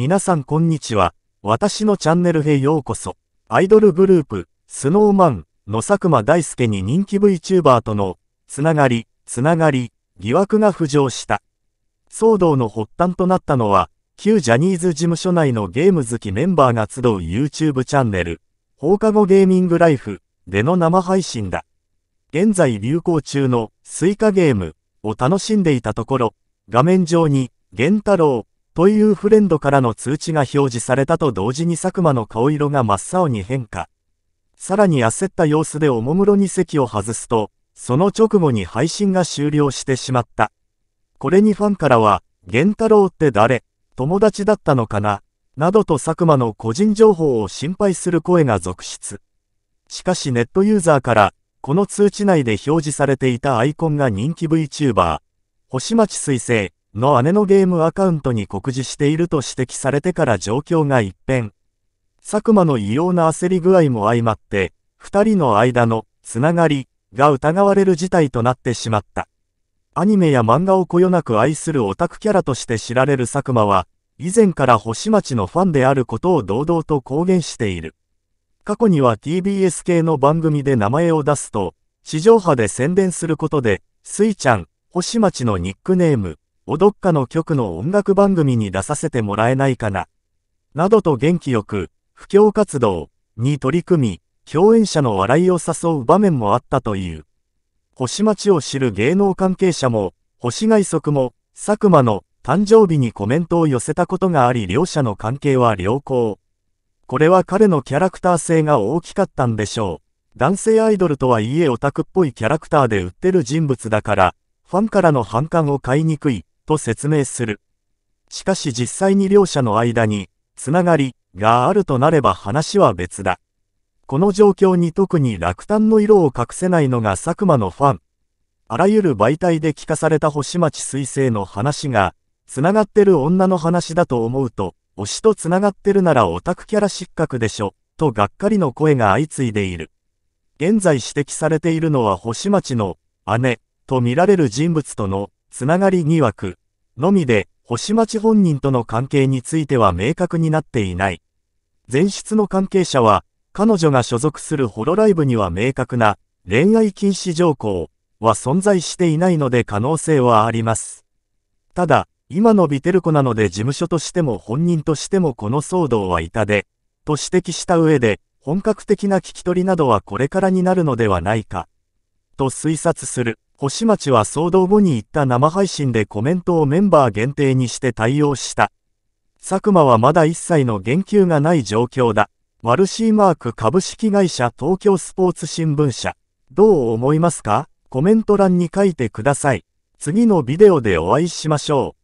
皆さんこんにちは。私のチャンネルへようこそ。アイドルグループ、スノーマン野佐久間大介に人気 VTuber との、つながり、つながり、疑惑が浮上した。騒動の発端となったのは、旧ジャニーズ事務所内のゲーム好きメンバーが集う YouTube チャンネル、放課後ゲーミングライフでの生配信だ。現在流行中のスイカゲームを楽しんでいたところ、画面上に、源太郎、というフレンドからの通知が表示されたと同時に佐久間の顔色が真っ青に変化。さらに焦った様子でおもむろに席を外すと、その直後に配信が終了してしまった。これにファンからは、源太郎って誰友達だったのかななどと佐久間の個人情報を心配する声が続出。しかしネットユーザーから、この通知内で表示されていたアイコンが人気 VTuber、星町水星、の姉のゲームアカウントに告示していると指摘されてから状況が一変。佐久間の異様な焦り具合も相まって、二人の間のつながりが疑われる事態となってしまった。アニメや漫画をこよなく愛するオタクキャラとして知られる佐久間は、以前から星町のファンであることを堂々と公言している。過去には TBS 系の番組で名前を出すと、地上波で宣伝することで、スイちゃん、星町のニックネーム、おどっかの局の音楽番組に出させてもらえないかな。などと元気よく、布教活動に取り組み、共演者の笑いを誘う場面もあったという。星町を知る芸能関係者も、星外足も、佐久間の誕生日にコメントを寄せたことがあり両者の関係は良好。これは彼のキャラクター性が大きかったんでしょう。男性アイドルとはいえオタクっぽいキャラクターで売ってる人物だから、ファンからの反感を買いにくい、と説明する。しかし実際に両者の間に、つながりがあるとなれば話は別だ。この状況に特に落胆の色を隠せないのが佐久間のファン。あらゆる媒体で聞かされた星町彗星の話が、つながってる女の話だと思うと、推しとつながってるならオタクキャラ失格でしょ、とがっかりの声が相次いでいる。現在指摘されているのは星町の姉と見られる人物とのつながり疑惑のみで、星町本人との関係については明確になっていない。前室の関係者は、彼女が所属するホロライブには明確な恋愛禁止条項は存在していないので可能性はあります。ただ、今のビテルコなので事務所としても本人としてもこの騒動は痛で、と指摘した上で、本格的な聞き取りなどはこれからになるのではないか、と推察する。星町は騒動後に行った生配信でコメントをメンバー限定にして対応した。佐久間はまだ一切の言及がない状況だ。ワルシーマーク株式会社東京スポーツ新聞社。どう思いますかコメント欄に書いてください。次のビデオでお会いしましょう。